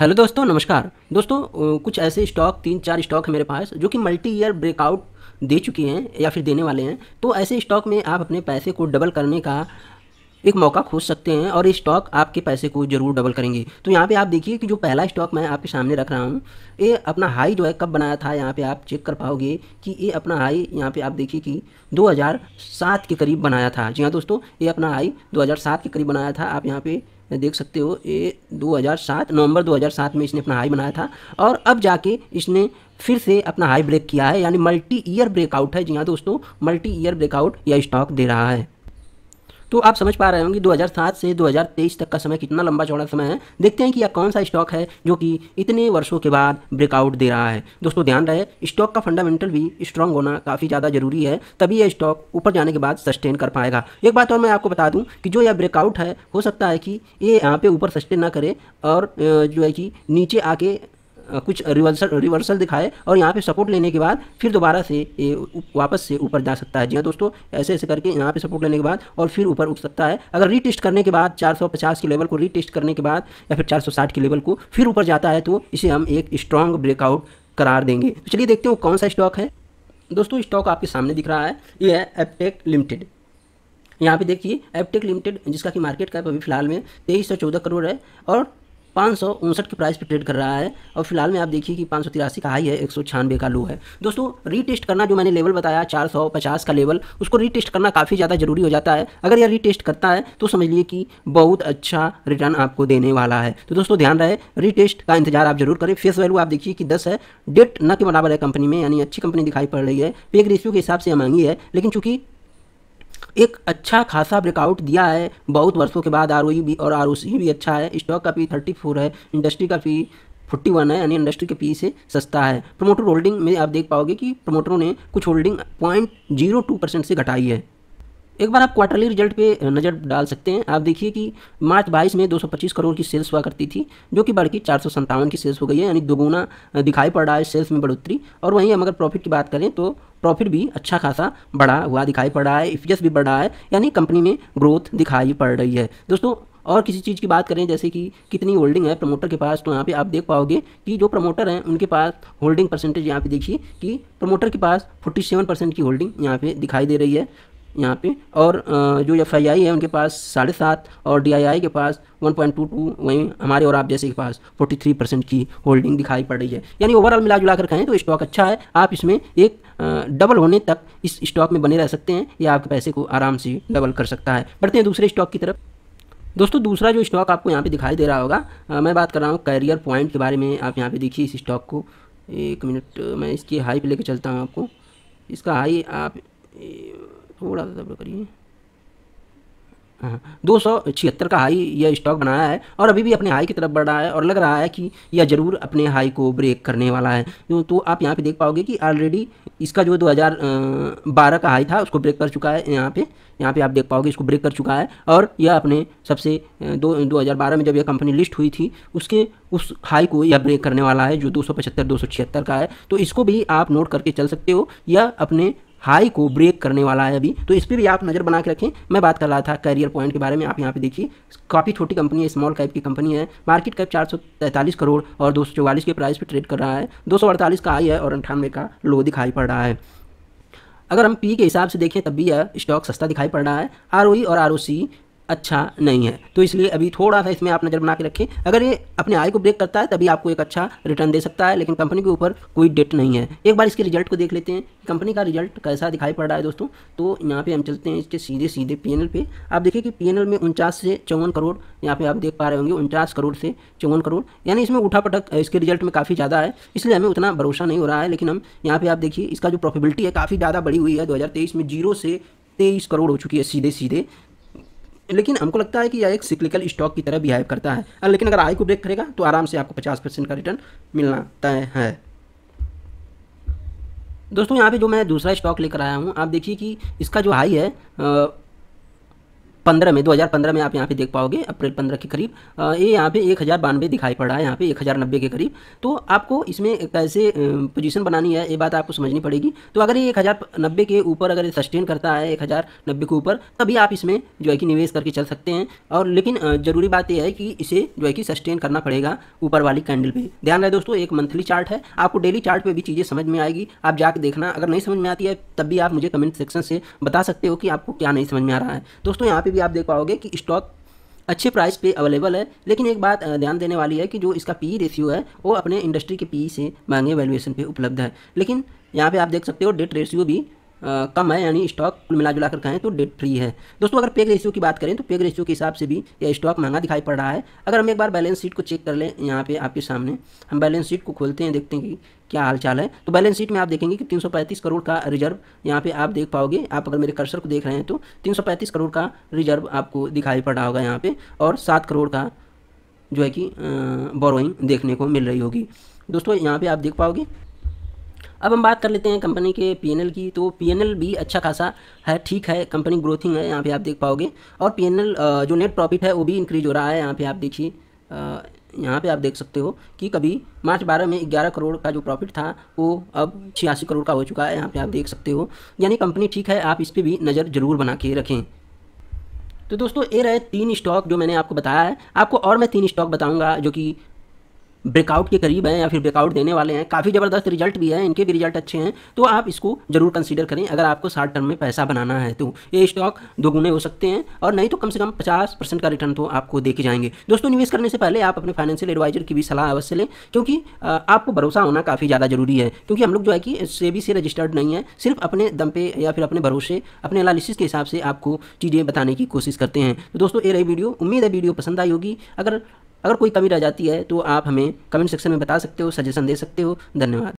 hello दोस्तों नमस्कार दोस्तों कुछ ऐसे स्टॉक तीन चार स्टॉक हैं मेरे पास जो कि मल्टी ईयर ब्रेकआउट दे चुके हैं या फिर देने वाले हैं तो ऐसे स्टॉक में आप अपने पैसे को डबल करने का एक मौका खोज सकते हैं और ये स्टॉक आपके पैसे को जरूर डबल करेंगे तो यहाँ पे आप देखिए कि जो पहला स्टॉक मैं आपके सामने रख रहा हूँ ये अपना हाई जो है कब बनाया था यहाँ पे आप चेक कर पाओगे कि ये अपना हाई यहाँ पे आप देखिए कि 2007 के करीब बनाया था जी हाँ दोस्तों ये अपना हाई 2007 के करीब बनाया था आप यहाँ पर देख सकते हो ये 2007 नवंबर 2007 में इसने अपना हाई बनाया था और अब जाके इसने फिर से अपना हाई ब्रेक किया है यानी मल्टी ईयर ब्रेकआउट है जी हाँ दोस्तों मल्टी ईयर ब्रेकआउट या स्टॉक दे रहा है तो आप समझ पा रहे होंगे 2007 से 2023 तक का समय कितना लंबा चौड़ा समय है देखते हैं कि यह कौन सा स्टॉक है जो कि इतने वर्षों के बाद ब्रेकआउट दे रहा है दोस्तों ध्यान रहे स्टॉक का फंडामेंटल भी स्ट्रांग होना काफ़ी ज़्यादा जरूरी है तभी यह स्टॉक ऊपर जाने के बाद सस्टेन कर पाएगा एक बात और मैं आपको बता दूं कि जो यह ब्रेकआउट है हो सकता है कि ये यहाँ पे ऊपर सस्टेन ना करे और जो है कि नीचे आके कुछ रिवर्सल रिवर्सल दिखाए और यहाँ पे सपोर्ट लेने के बाद फिर दोबारा से वापस से ऊपर जा सकता है जी हाँ दोस्तों ऐसे ऐसे करके यहाँ पे सपोर्ट लेने के बाद और फिर ऊपर उठ सकता है अगर रीटेस्ट करने के बाद 450 के लेवल को रीटेस्ट करने के बाद या फिर 460 के लेवल को फिर ऊपर जाता है तो इसे हम एक स्ट्रॉन्ग ब्रेकआउट करार देंगे तो चलिए देखते हो कौन सा स्टॉक है दोस्तों स्टॉक आपके सामने दिख रहा है ये है एपटेक लिमिटेड यहाँ पे देखिए एपटेक लिमिटेड जिसका कि मार्केट कैप अभी फिलहाल में तेईस सौ चौदह करोड़ है और पाँच सौ उनसठ के प्राइस पर ट्रेड कर रहा है और फिलहाल में आप देखिए कि पाँच सौ तिरासी का हाई है एक सौ का लो है दोस्तों रीटेस्ट करना जो मैंने लेवल बताया चार सौ पचास का लेवल उसको रीटेस्ट करना काफ़ी ज़्यादा जरूरी हो जाता है अगर यह रीटेस्ट करता है तो समझिए कि बहुत अच्छा रिटर्न आपको देने वाला है तो दोस्तों ध्यान रहे रीटेस्ट का इंतजार आप जरूर करें फेस वैल्यू आप देखिए कि दस है डेट न के बराबर है कंपनी में यानी अच्छी कंपनी दिखाई पड़ रही है पेग रेशियो के हिसाब से मांगी है लेकिन चूंकि एक अच्छा खासा ब्रेकआउट दिया है बहुत वर्षों के बाद आर e भी और आर भी अच्छा है स्टॉक का पी थर्टी है इंडस्ट्री का पी फोर्टी वन है यानी इंडस्ट्री के पी से सस्ता है प्रमोटर होल्डिंग में आप देख पाओगे कि प्रमोटरों ने कुछ holding point zero two percent से घटाई है एक बार आप क्वार्टरली रिजल्ट पे नज़र डाल सकते हैं आप देखिए कि मार्च 22 में 225 करोड़ की सेल्स हुआ करती थी जो कि बढ़ के चार की सेल्स हो गई है यानी दोगुना दिखाई पड़ रहा है सेल्स में बढ़ोतरी और वहीं हम अगर प्रॉफिट की बात करें तो प्रॉफिट भी अच्छा खासा बढ़ा हुआ दिखाई पड़ रहा है इफियस भी बढ़ रहा है यानी कंपनी में ग्रोथ दिखाई पड़ रही है दोस्तों और किसी चीज़ की बात करें जैसे कि कितनी होल्डिंग है प्रमोटर के पास तो यहाँ पे आप देख पाओगे कि जो प्रमोटर हैं उनके पास होल्डिंग परसेंटेज यहाँ पे देखिए कि प्रमोटर के पास 47 परसेंट की होल्डिंग यहाँ पे दिखाई दे रही है यहाँ पे और जो एफ आई आई है उनके पास साढ़े सात और डी आई आई के पास वन पॉइंट टू टू वहीं हमारे और आप जैसे के पास फोर्टी थ्री परसेंट की होल्डिंग दिखाई पड़ रही है यानी ओवरऑल मिला जुला कर कहें तो स्टॉक अच्छा है आप इसमें एक डबल होने तक इस स्टॉक में बने रह सकते हैं या आपके पैसे को आराम से डबल कर सकता है बढ़ते हैं दूसरे स्टॉक की तरफ दोस्तों दूसरा जो स्टॉक आपको यहाँ पे दिखाई दे रहा होगा मैं बात कर रहा हूँ कैरियर पॉइंट के बारे में आप यहाँ पे देखिए इस स्टॉक को एक मिनट मैं इसकी हाई पे लेकर चलता हूँ आपको इसका हाई आप थोड़ा सा सब्र करिए हाँ, दो सौ छिहत्तर का हाई यह स्टॉक बनाया है और अभी भी अपने हाई की तरफ बढ़ रहा है और लग रहा है कि यह ज़रूर अपने हाई को ब्रेक करने वाला है तो, तो आप यहाँ पे देख पाओगे कि ऑलरेडी इसका जो 2012 का हाई था उसको ब्रेक कर चुका है यहाँ पे यहाँ पे आप देख पाओगे इसको ब्रेक कर चुका है और यह अपने सबसे दो दो में जब यह कंपनी लिस्ट हुई थी उसके उस हाई को यह ब्रेक करने वाला है जो दो सौ का है तो इसको भी आप नोट करके चल सकते हो यह अपने हाई को ब्रेक करने वाला है अभी तो इस पर भी आप नज़र बना के रखें मैं बात कर रहा था करियर पॉइंट के बारे में आप यहाँ पे देखिए काफ़ी छोटी कंपनी है स्मॉल कैप की कंपनी है मार्केट कैप चार करोड़ और दो के प्राइस पर ट्रेड कर रहा है दो का हाई है और अंठानवे का लो दिखाई पड़ रहा है अगर हम पी के हिसाब से देखें तब भी यह स्टॉक सस्ता दिखाई पड़ रहा है आर e और आर अच्छा नहीं है तो इसलिए अभी थोड़ा सा इसमें आप नज़र बना के रखें अगर ये अपने आय को ब्रेक करता है तभी आपको एक अच्छा रिटर्न दे सकता है लेकिन कंपनी के ऊपर कोई डेट नहीं है एक बार इसके रिजल्ट को देख लेते हैं कंपनी का रिजल्ट कैसा दिखाई पड़ रहा है दोस्तों तो यहाँ पे हम चलते हैं इसके सीधे सीधे पी पे आप देखिए कि पी में उनचास से चौवन करोड़ यहाँ पे आप देख पा रहे होंगे उनचास करोड़ से चौवन करोड़ यानी इसमें उठा पटक इसके रिजल्ट में काफ़ी ज़्यादा है इसलिए हमें उतना भरोसा नहीं हो रहा है लेकिन हम यहाँ पे आप देखिए इसका जो प्रॉफिबिलिटी है काफ़ी ज़्यादा बढ़ी हुई है दो में जीरो से तेईस करोड़ हो चुकी है सीधे सीधे लेकिन हमको लगता है कि यह एक सिक्लिकल स्टॉक की तरह बिहेव करता है लेकिन अगर आई को ब्रेक करेगा तो आराम से आपको पचास परसेंट का रिटर्न मिलना तय है दोस्तों यहाँ पे जो मैं दूसरा स्टॉक लेकर आया हूँ आप देखिए कि इसका जो हाई है पंद्रह में पंद्रह में आप यहाँ पे देख पाओगे अप्रैल पंद्रह के करीब ये यहाँ पे एक हज़ार बानवे दिखाई पड़ रहा है यहाँ पे एक हज़ार नब्बे के करीब तो आपको इसमें कैसे पोजीशन बनानी है ये बात आपको समझनी पड़ेगी तो अगर ये एक हज़ार नब्बे के ऊपर अगर सस्टेन करता है एक हज़ार नब्बे के ऊपर तभी आप इसमें जो है कि निवेश करके चल सकते हैं और लेकिन ज़रूरी बात यह है कि इसे जो है कि सस्टेन करना पड़ेगा ऊपर वाली कैंडल पर ध्यान रहे दोस्तों एक मंथली चार्ट है आपको डेली चार्ट पर भी चीज़ें समझ में आएगी आप जाकर देखना अगर नहीं समझ में आती है तब भी आप मुझे कमेंट सेक्शन से बता सकते हो कि आपको क्या नहीं समझ में आ रहा है दोस्तों यहाँ पे भी आप देख पाओगे कि स्टॉक अच्छे प्राइस पे अवेलेबल है लेकिन एक बात ध्यान देने वाली है कि जो इसका पी रेशियो e है वो अपने इंडस्ट्री के पी e से मांगे वैल्यूएशन पे उपलब्ध है लेकिन यहाँ पे आप देख सकते हो डेट रेशियो भी कम है यानी स्टॉक कुल मिला जुला कर कहें तो डेट फ्री है दोस्तों अगर पेग रेशियो की बात करें तो पेग रेशियो के हिसाब से भी यह स्टॉक महंगा दिखाई पड़ रहा है अगर हम एक बार बैलेंस शीट को चेक कर लें यहाँ पे आपके सामने हम बैलेंस शीट को खोलते हैं देखते हैं कि क्या हालचाल है तो बैलेंस शीट में आप देखेंगे कि 335 करोड़ का रिजर्व यहाँ पे आप देख पाओगे आप अगर मेरे कर्सर को देख रहे हैं तो 335 करोड़ का रिजर्व आपको दिखाई पड़ रहा होगा यहाँ पे और सात करोड़ का जो है कि बोरोइंग देखने को मिल रही होगी दोस्तों यहाँ पे आप देख पाओगे अब हम बात कर लेते हैं कंपनी के पी की तो पी भी अच्छा खासा है ठीक है कंपनी ग्रोथिंग है यहाँ पे आप देख पाओगे और पी जो नेट प्रॉफिट है वो भी इंक्रीज हो रहा है यहाँ पे आप देखिए यहाँ पे आप देख सकते हो कि कभी मार्च बारह में ग्यारह करोड़ का जो प्रॉफिट था वो अब छियासी करोड़ का हो चुका है यहाँ पे आप देख सकते हो यानी कंपनी ठीक है आप इस पर भी नज़र जरूर बना के रखें तो दोस्तों ये रहे तीन स्टॉक जो मैंने आपको बताया है आपको और मैं तीन स्टॉक बताऊंगा जो कि ब्रेकआउट के करीब हैं या फिर ब्रेकआउट देने वाले हैं काफ़ी ज़बरदस्त रिजल्ट भी है इनके भी रिजल्ट अच्छे हैं तो आप इसको जरूर कंसिडर करें अगर आपको शार्ट टर्म में पैसा बनाना है तो ये स्टॉक दोगुने हो सकते हैं और नहीं तो कम से कम पचास परसेंट का रिटर्न तो आपको देखे जाएंगे दोस्तों निवेश करने से पहले आप अपने फाइनेंशियल एडवाइजर की भी सलाह अवश्य लें क्योंकि आपको भरोसा होना काफ़ी ज़्यादा जरूरी है क्योंकि हम लोग जो है कि से से रजिस्टर्ड नहीं है सिर्फ अपने दम पे या फिर अपने भरोसे अपने एनालिसिस के हिसाब से आपको चीज़ें बताने की कोशिश करते हैं तो दोस्तों ये रही वीडियो उम्मीद है वीडियो पसंद आई होगी अगर अगर कोई कमी रह जाती है तो आप हमें कमेंट सेक्शन में बता सकते हो सजेशन दे सकते हो धन्यवाद